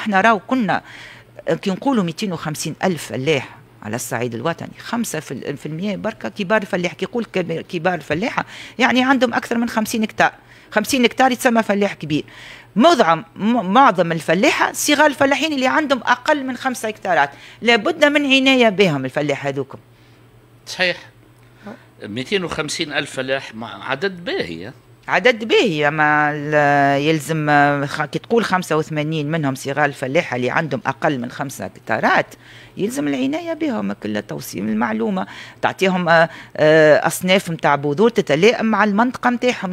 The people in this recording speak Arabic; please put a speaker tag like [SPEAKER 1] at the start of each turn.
[SPEAKER 1] احنا راو كنا آه، كي نقولوا 250 ألف فلاح على الصعيد الوطني خمسة في المية بركة كبار الفلاح كي يقول كبار الفلاحة يعني عندهم أكثر من خمسين هكتار خمسين هكتار يتسمى فلاح كبير معظم معظم الفلاحة صغار الفلاحين اللي عندهم أقل من خمسة هكتارات لابد من عناية بهم الفلاح هذوكم صحيح
[SPEAKER 2] 250 ألف فلاح عدد باهي
[SPEAKER 1] عدد باهي اما يلزم كي تقول 85 منهم صغار الفلاحه اللي عندهم اقل من خمسة هكتارات يلزم العنايه بهم كل توصيل المعلومه تعطيهم آه، آه، اصناف نتاع بذور تتلائم مع المنطقه نتاعهم